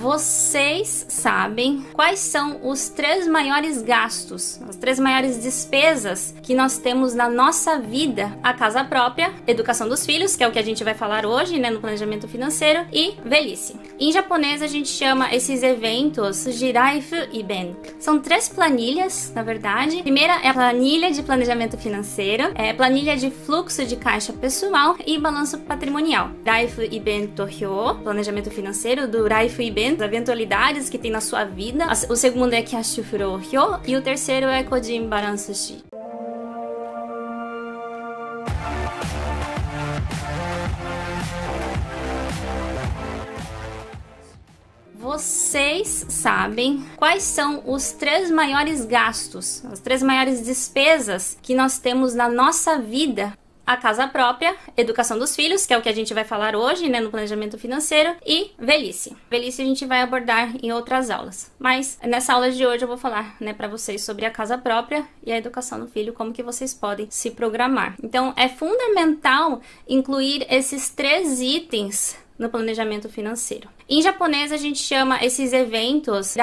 vocês sabem quais são os três maiores gastos, as três maiores despesas que nós temos na nossa vida: a casa própria, educação dos filhos, que é o que a gente vai falar hoje, né, no planejamento financeiro, e velhice. Em japonês, a gente chama esses eventos Jiraifu Iben. São três planilhas, na verdade. A primeira é a planilha de planejamento financeiro, é planilha de fluxo de caixa pessoal e balanço patrimonial. Raifu Iben Tohyo, planejamento financeiro do Raifu Iben eventos, eventualidades que tem na sua vida. O segundo é Kyashufuro Hyo e o terceiro é Kojin Baransushi. vocês sabem quais são os três maiores gastos, as três maiores despesas que nós temos na nossa vida a casa própria, educação dos filhos, que é o que a gente vai falar hoje, né, no planejamento financeiro, e velhice. Velhice a gente vai abordar em outras aulas, mas nessa aula de hoje eu vou falar, né, para vocês sobre a casa própria e a educação do filho, como que vocês podem se programar. Então, é fundamental incluir esses três itens no planejamento financeiro. Em japonês a gente chama esses eventos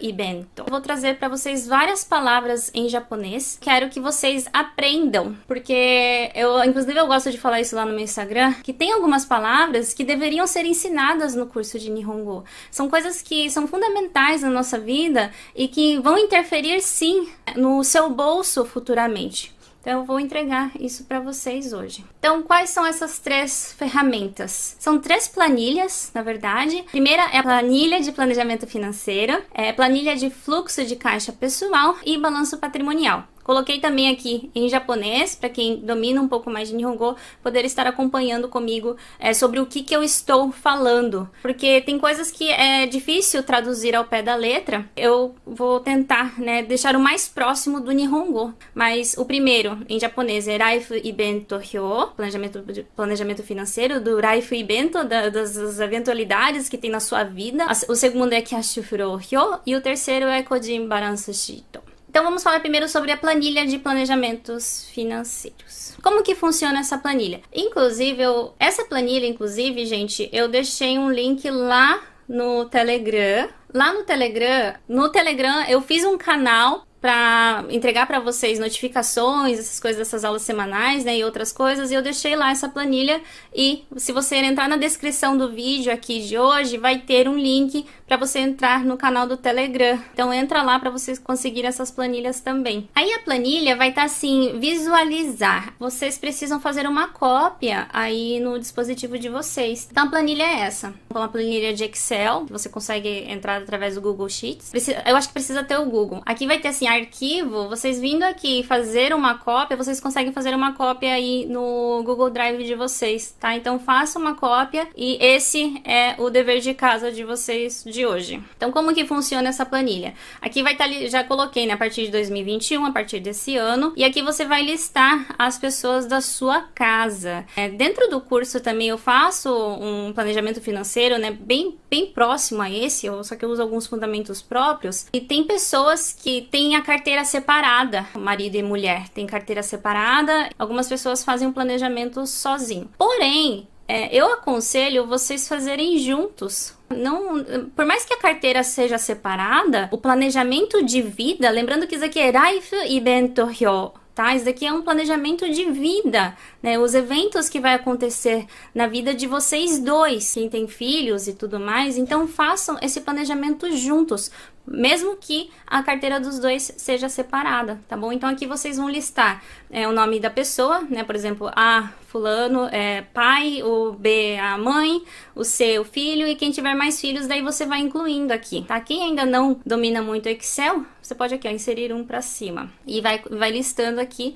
e Bento. Vou trazer para vocês várias palavras em japonês. Quero que vocês aprendam, porque eu inclusive eu gosto de falar isso lá no meu Instagram, que tem algumas palavras que deveriam ser ensinadas no curso de Nihongo. São coisas que são fundamentais na nossa vida e que vão interferir sim no seu bolso futuramente. Então eu vou entregar isso para vocês hoje. Então quais são essas três ferramentas? São três planilhas, na verdade. A primeira é a planilha de planejamento financeiro, é planilha de fluxo de caixa pessoal e balanço patrimonial. Coloquei também aqui em japonês, para quem domina um pouco mais de Nihongo, poder estar acompanhando comigo é, sobre o que, que eu estou falando. Porque tem coisas que é difícil traduzir ao pé da letra. Eu vou tentar né, deixar o mais próximo do Nihongo. Mas o primeiro, em japonês, é Raifu Ibento Hyo, planejamento, planejamento financeiro, do Raifu Ibento, da, das, das eventualidades que tem na sua vida. O segundo é Kyashifuro Hyo e o terceiro é Kojin Baransushito. Então vamos falar primeiro sobre a planilha de planejamentos financeiros. Como que funciona essa planilha? Inclusive, eu, essa planilha, inclusive, gente, eu deixei um link lá no Telegram. Lá no Telegram, no Telegram eu fiz um canal para entregar para vocês notificações, essas coisas, essas aulas semanais, né, e outras coisas. E eu deixei lá essa planilha e se você entrar na descrição do vídeo aqui de hoje, vai ter um link para você entrar no canal do Telegram. Então entra lá para vocês conseguirem essas planilhas também. Aí a planilha vai estar tá, assim, visualizar. Vocês precisam fazer uma cópia aí no dispositivo de vocês. Então a planilha é essa uma planilha de Excel, que você consegue entrar através do Google Sheets. Eu acho que precisa ter o Google. Aqui vai ter assim, arquivo, vocês vindo aqui fazer uma cópia, vocês conseguem fazer uma cópia aí no Google Drive de vocês, tá? Então faça uma cópia e esse é o dever de casa de vocês de hoje. Então como que funciona essa planilha? Aqui vai estar, tá já coloquei, né, a partir de 2021, a partir desse ano, e aqui você vai listar as pessoas da sua casa. É, dentro do curso também eu faço um planejamento financeiro brasileiro, né, bem, bem próximo a esse, só que eu uso alguns fundamentos próprios. E tem pessoas que têm a carteira separada, marido e mulher têm carteira separada. Algumas pessoas fazem o um planejamento sozinho. Porém, é, eu aconselho vocês fazerem juntos. Não, por mais que a carteira seja separada, o planejamento de vida, lembrando que isso aqui é Raifu e Bentorrio tá? Isso daqui é um planejamento de vida, né? Os eventos que vai acontecer na vida de vocês dois, quem tem filhos e tudo mais. Então façam esse planejamento juntos, mesmo que a carteira dos dois seja separada, tá bom? Então aqui vocês vão listar é, o nome da pessoa, né? Por exemplo, A, fulano, é pai, o B, a mãe, o C, o filho, e quem tiver mais filhos, daí você vai incluindo aqui, tá? Quem ainda não domina muito o Excel, você pode aqui, ó, inserir um para cima. E vai, vai listando aqui,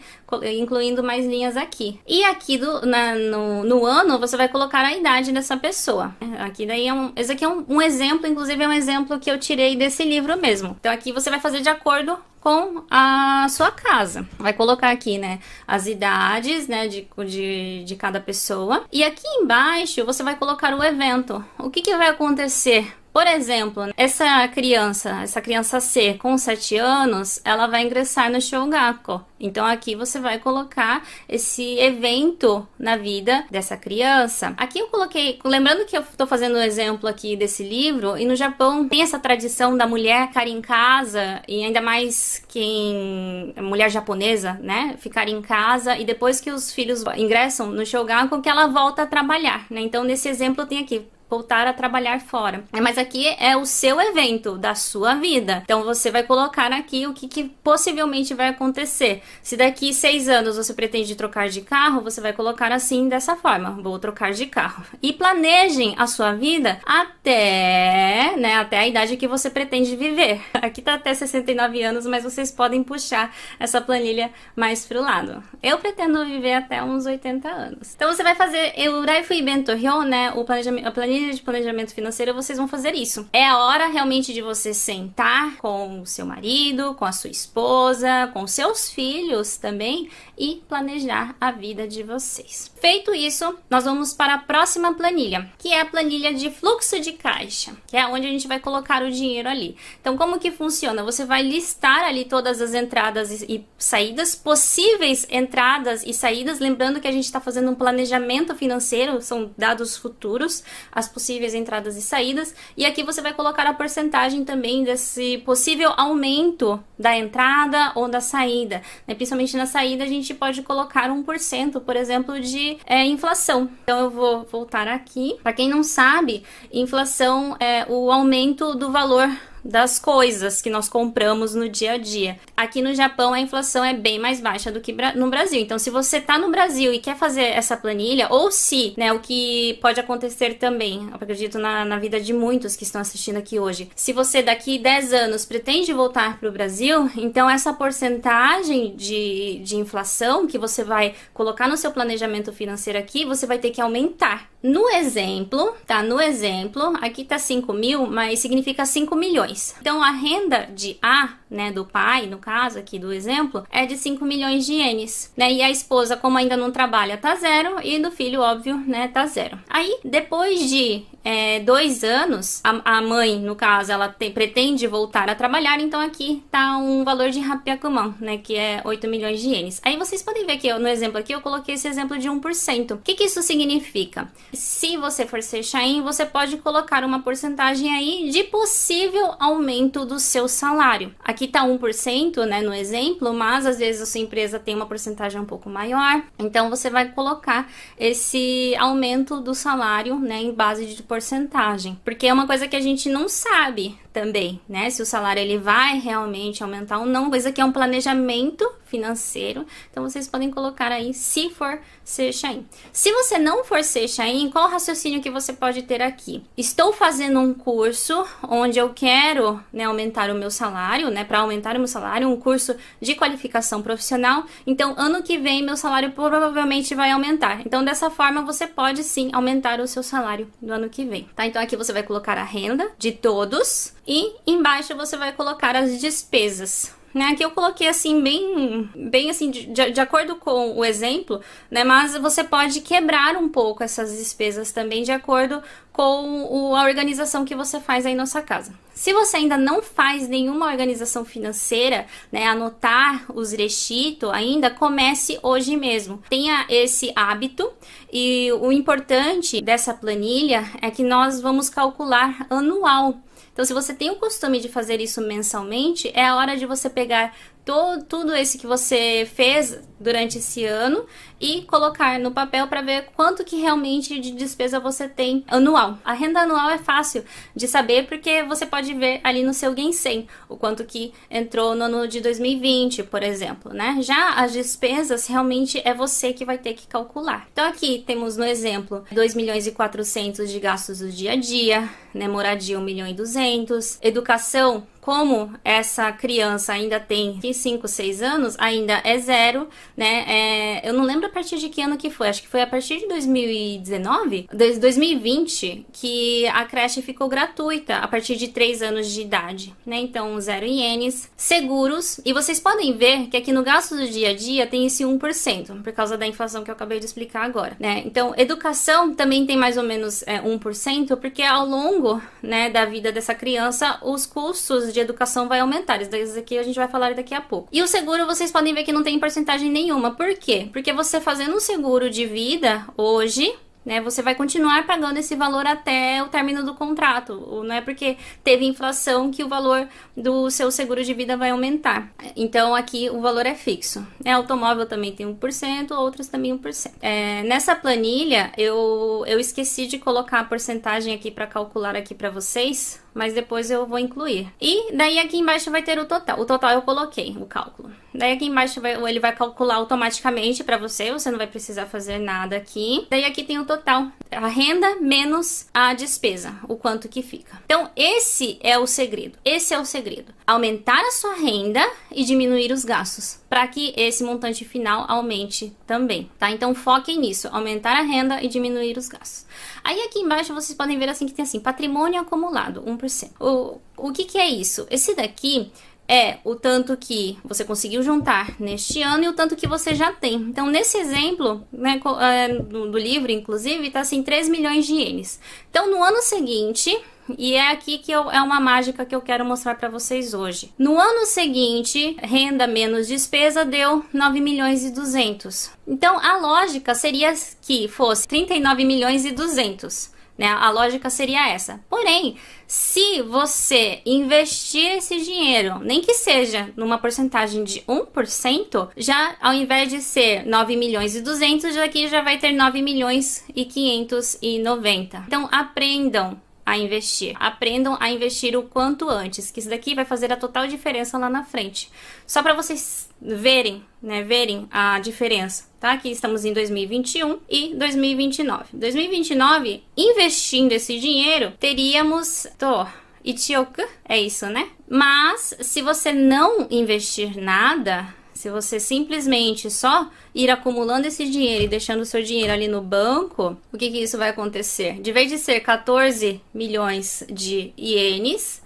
incluindo mais linhas aqui. E aqui do, na, no, no ano, você vai colocar a idade dessa pessoa. Aqui daí é um, esse aqui é um, um exemplo, inclusive é um exemplo que eu tirei desse livro mesmo. Então aqui você vai fazer de acordo com a sua casa. Vai colocar aqui, né, as idades, né, de, de, de cada pessoa. E aqui embaixo você vai colocar o evento. O que, que vai acontecer por exemplo, essa criança, essa criança C com 7 anos, ela vai ingressar no Shogako. Então aqui você vai colocar esse evento na vida dessa criança. Aqui eu coloquei, lembrando que eu estou fazendo um exemplo aqui desse livro, e no Japão tem essa tradição da mulher ficar em casa, e ainda mais quem mulher japonesa, né, ficar em casa e depois que os filhos ingressam no Shogako que ela volta a trabalhar, né? Então nesse exemplo tem aqui voltar a trabalhar fora. Mas aqui é o seu evento, da sua vida. Então você vai colocar aqui o que, que possivelmente vai acontecer. Se daqui seis anos você pretende trocar de carro, você vai colocar assim dessa forma: vou trocar de carro. E planejem a sua vida até, né, até a idade que você pretende viver. Aqui tá até 69 anos, mas vocês podem puxar essa planilha mais pro lado. Eu pretendo viver até uns 80 anos. Então você vai fazer o Raifu Bento Ryo, né, o planejamento, a planilha planilha de planejamento financeiro, vocês vão fazer isso. É a hora realmente de você sentar com o seu marido, com a sua esposa, com seus filhos também e planejar a vida de vocês. Feito isso, nós vamos para a próxima planilha, que é a planilha de fluxo de caixa, que é onde a gente vai colocar o dinheiro ali. Então, como que funciona? Você vai listar ali todas as entradas e saídas, possíveis entradas e saídas, lembrando que a gente está fazendo um planejamento financeiro, são dados futuros, as possíveis entradas e saídas. E aqui você vai colocar a porcentagem também desse possível aumento da entrada ou da saída. Né? Principalmente na saída, a gente pode colocar 1%, por exemplo, de é, inflação. Então, eu vou voltar aqui. Para quem não sabe, inflação é o aumento do valor das coisas que nós compramos no dia a dia. Aqui no Japão a inflação é bem mais baixa do que no Brasil. Então, se você está no Brasil e quer fazer essa planilha, ou se, né, o que pode acontecer também, acredito na, na vida de muitos que estão assistindo aqui hoje, se você daqui 10 anos pretende voltar para o Brasil, então essa porcentagem de, de inflação que você vai colocar no seu planejamento financeiro aqui, você vai ter que aumentar. No exemplo, tá? No exemplo, aqui tá 5 mil, mas significa 5 milhões. Então a renda de A, né, do pai, no caso aqui do exemplo, é de 5 milhões de ienes, né? E a esposa, como ainda não trabalha, tá zero, e do filho, óbvio, né, tá zero. Aí, depois de é, dois anos, a, a, mãe, no caso, ela pretende voltar a trabalhar, então aqui tá um valor de rapiacumão, né, que é 8 milhões de ienes. Aí vocês podem ver que eu, no exemplo aqui, eu coloquei esse exemplo de 1%. O que, que isso significa? Se você for ser Shein, você pode colocar uma porcentagem aí de possível aumento do seu salário. Aqui tá 1%, né, no exemplo, mas às vezes a sua empresa tem uma porcentagem um pouco maior. Então você vai colocar esse aumento do salário, né, em base de porcentagem, porque é uma coisa que a gente não sabe, também, né? Se o salário ele vai realmente aumentar ou não, mas aqui é um planejamento financeiro. Então vocês podem colocar aí se for Seixain. Se você não for Seixain, qual o raciocínio que você pode ter aqui? Estou fazendo um curso onde eu quero, né, aumentar o meu salário, né, para aumentar o meu salário, um curso de qualificação profissional. Então ano que vem meu salário provavelmente vai aumentar. Então dessa forma você pode sim aumentar o seu salário do ano que vem, tá? Então aqui você vai colocar a renda de todos e embaixo você vai colocar as despesas. Né, aqui eu coloquei assim, bem, bem assim, de, de acordo com o exemplo, né? Mas você pode quebrar um pouco essas despesas também de acordo com o, a organização que você faz aí na sua casa. Se você ainda não faz nenhuma organização financeira, né, anotar os rechito ainda, comece hoje mesmo. Tenha esse hábito e o importante dessa planilha é que nós vamos calcular anual. Então, se você tem o costume de fazer isso mensalmente, é a hora de você pegar todo, tudo esse que você fez durante esse ano e colocar no papel para ver quanto que realmente de despesa você tem anual. A renda anual é fácil de saber porque você pode ver ali no seu Ginseng o quanto que entrou no ano de 2020, por exemplo, né? Já as despesas realmente é você que vai ter que calcular. Então aqui temos no exemplo 2 milhões e 400 de gastos do dia a dia, né? Moradia 1 milhão e 200, educação como essa criança ainda tem 5, 6 anos, ainda é zero, né? É, eu não lembro a partir de que ano que foi, acho que foi a partir de 2019, 2020, que a creche ficou gratuita a partir de 3 anos de idade, né? Então, zero ienes, seguros, e vocês podem ver que aqui no gasto do dia a dia tem esse 1%, por causa da inflação que eu acabei de explicar agora, né? Então, educação também tem mais ou menos é, 1%, porque ao longo né, da vida dessa criança, os custos de educação vai aumentar. Isso aqui a gente vai falar daqui a pouco. E o seguro, vocês podem ver que não tem porcentagem nenhuma. Por quê? Porque você fazendo um seguro de vida hoje, né? Você vai continuar pagando esse valor até o término do contrato. Não é porque teve inflação que o valor do seu seguro de vida vai aumentar. Então aqui o valor é fixo. É, automóvel também tem 1%, outros também 1%. É, nessa planilha eu, eu esqueci de colocar a porcentagem aqui para calcular aqui para vocês mas depois eu vou incluir. E daí aqui embaixo vai ter o total. O total eu coloquei, o cálculo. Daí aqui embaixo vai, ele vai calcular automaticamente para você, você não vai precisar fazer nada aqui. Daí aqui tem o total, a renda menos a despesa, o quanto que fica. Então esse é o segredo, esse é o segredo. Aumentar a sua renda e diminuir os gastos para que esse montante final aumente também, tá? Então foquem nisso, aumentar a renda e diminuir os gastos. Aí aqui embaixo vocês podem ver assim que tem assim, patrimônio acumulado, 1%. O, o que que é isso? Esse daqui é o tanto que você conseguiu juntar neste ano e o tanto que você já tem. Então, nesse exemplo né, é, do, livro, inclusive, está assim 3 milhões de ienes. Então, no ano seguinte, e é aqui que eu, é uma mágica que eu quero mostrar para vocês hoje. No ano seguinte, renda menos despesa deu 9 milhões e 200. Então a lógica seria que fosse 39 milhões e 200. Né? A lógica seria essa. Porém, se você investir esse dinheiro, nem que seja numa porcentagem de 1%, já ao invés de ser 9 milhões e 200, aqui já vai ter 9 milhões e 590. Então aprendam a investir. Aprendam a investir o quanto antes, que isso daqui vai fazer a total diferença lá na frente. Só para vocês verem, né, verem a diferença, tá? Aqui estamos em 2021 e 2029. 2029, investindo esse dinheiro, teríamos, tô, Itioka, é isso, né? Mas se você não investir nada, se você simplesmente só ir acumulando esse dinheiro e deixando o seu dinheiro ali no banco, o que, que isso vai acontecer? De vez de ser 14 milhões de ienes,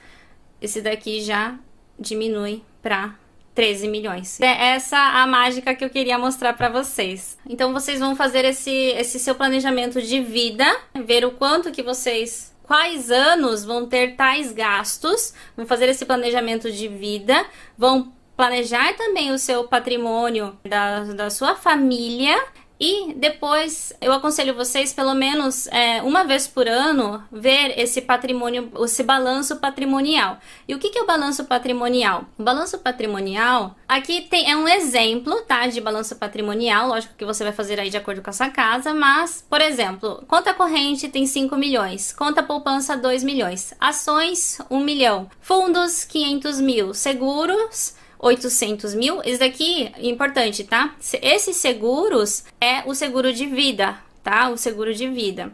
esse daqui já diminui para 13 milhões. É essa a mágica que eu queria mostrar para vocês. Então vocês vão fazer esse, esse seu planejamento de vida, ver o quanto que vocês quais anos vão ter tais gastos, vão fazer esse planejamento de vida, vão planejar também o seu patrimônio da, da sua família. E depois eu aconselho vocês, pelo menos é, uma vez por ano, ver esse patrimônio, esse balanço patrimonial. E o que, que é o balanço patrimonial? O balanço patrimonial, aqui tem, é um exemplo, tá? De balanço patrimonial, lógico que você vai fazer aí de acordo com a sua casa, mas, por exemplo, conta corrente tem 5 milhões, conta poupança 2 milhões, ações 1 milhão, fundos 500 mil, seguros 800 mil. Isso daqui é importante, tá? Esses seguros é o seguro de vida, tá? O seguro de vida.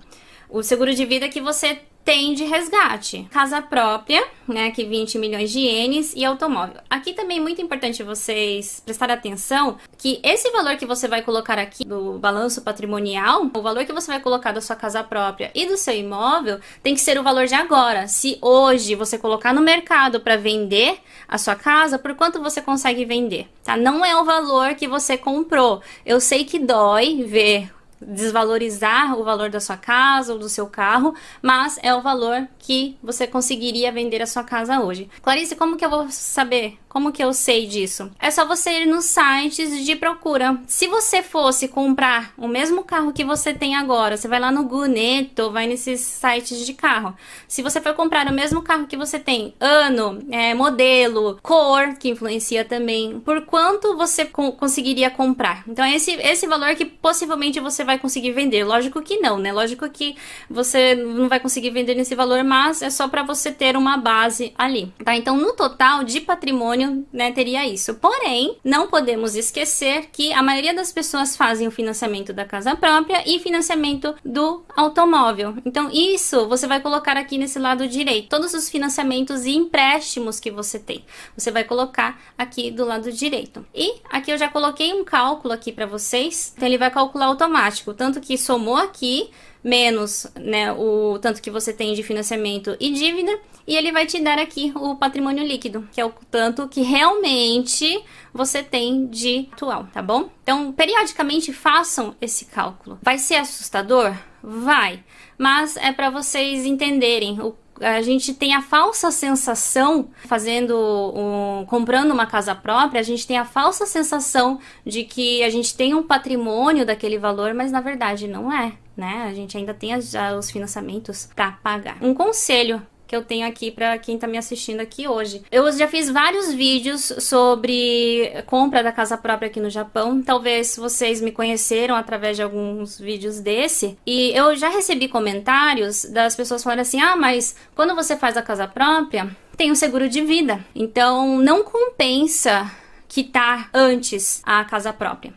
O seguro de vida que você tem de resgate, casa própria, né, que 20 milhões de ienes e automóvel. Aqui também é muito importante vocês prestarem atenção que esse valor que você vai colocar aqui do balanço patrimonial, o valor que você vai colocar da sua casa própria e do seu imóvel, tem que ser o valor de agora. Se hoje você colocar no mercado para vender a sua casa, por quanto você consegue vender, tá? Não é o valor que você comprou. Eu sei que dói ver desvalorizar o valor da sua casa ou do seu carro, mas é o valor que você conseguiria vender a sua casa hoje. Clarice, como que eu vou saber? Como que eu sei disso? É só você ir nos sites de procura. Se você fosse comprar o mesmo carro que você tem agora, você vai lá no Guneto, vai nesses sites de carro. Se você for comprar o mesmo carro que você tem, ano, é, modelo, cor, que influencia também, por quanto você co conseguiria comprar? Então, é esse, esse valor que possivelmente você vai vai conseguir vender. Lógico que não, né? Lógico que você não vai conseguir vender nesse valor, mas é só para você ter uma base ali, tá? Então, no total de patrimônio, né, teria isso. Porém, não podemos esquecer que a maioria das pessoas fazem o financiamento da casa própria e financiamento do automóvel. Então, isso você vai colocar aqui nesse lado direito. Todos os financiamentos e empréstimos que você tem, você vai colocar aqui do lado direito. E aqui eu já coloquei um cálculo aqui para vocês, então ele vai calcular automático automático. Tanto que somou aqui, menos né, o tanto que você tem de financiamento e dívida, e ele vai te dar aqui o patrimônio líquido, que é o tanto que realmente você tem de atual, tá bom? Então, periodicamente façam esse cálculo. Vai ser assustador? Vai, mas é para vocês entenderem o a gente tem a falsa sensação, fazendo, um, comprando uma casa própria, a gente tem a falsa sensação de que a gente tem um patrimônio daquele valor, mas na verdade não é, né? A gente ainda tem as, os financiamentos para pagar. Um conselho que eu tenho aqui para quem tá me assistindo aqui hoje. Eu já fiz vários vídeos sobre compra da casa própria aqui no Japão. Talvez vocês me conheceram através de alguns vídeos desse. E eu já recebi comentários das pessoas falando assim: "Ah, mas quando você faz a casa própria, tem o um seguro de vida. Então não compensa quitar antes a casa própria.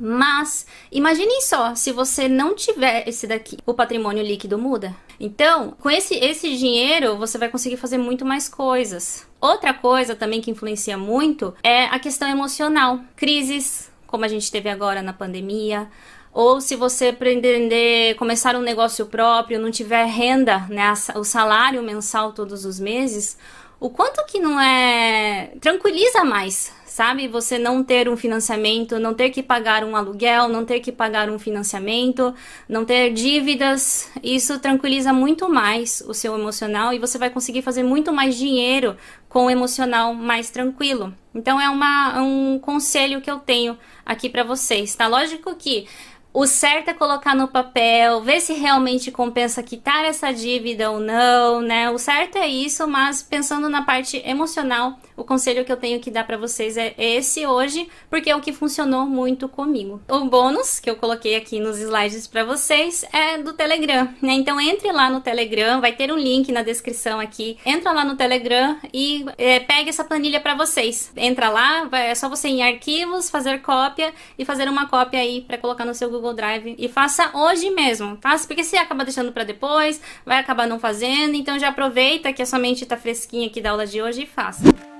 Mas imaginem só, se você não tiver esse daqui, o patrimônio líquido muda. Então, com esse, esse dinheiro, você vai conseguir fazer muito mais coisas. Outra coisa também que influencia muito é a questão emocional. Crises, como a gente teve agora na pandemia, ou se você pretender começar um negócio próprio, não tiver renda, né, o salário mensal todos os meses, o quanto que não é tranquiliza mais sabe? Você não ter um financiamento, não ter que pagar um aluguel, não ter que pagar um financiamento, não ter dívidas, isso tranquiliza muito mais o seu emocional e você vai conseguir fazer muito mais dinheiro com o emocional mais tranquilo. Então é uma, um conselho que eu tenho aqui para vocês, tá? Lógico que o certo é colocar no papel, ver se realmente compensa quitar essa dívida ou não, né? O certo é isso, mas pensando na parte emocional, o conselho que eu tenho que dar para vocês é esse hoje, porque é o que funcionou muito comigo. O bônus que eu coloquei aqui nos slides para vocês é do Telegram, né? Então entre lá no Telegram, vai ter um link na descrição aqui. Entra lá no Telegram e é, pegue essa planilha para vocês. Entra lá, vai, é só você ir em arquivos, fazer cópia e fazer uma cópia aí para colocar no seu Google Google Drive e faça hoje mesmo, tá? Porque se acaba deixando para depois, vai acabar não fazendo, então já aproveita que a sua mente está fresquinha aqui da aula de hoje e faça.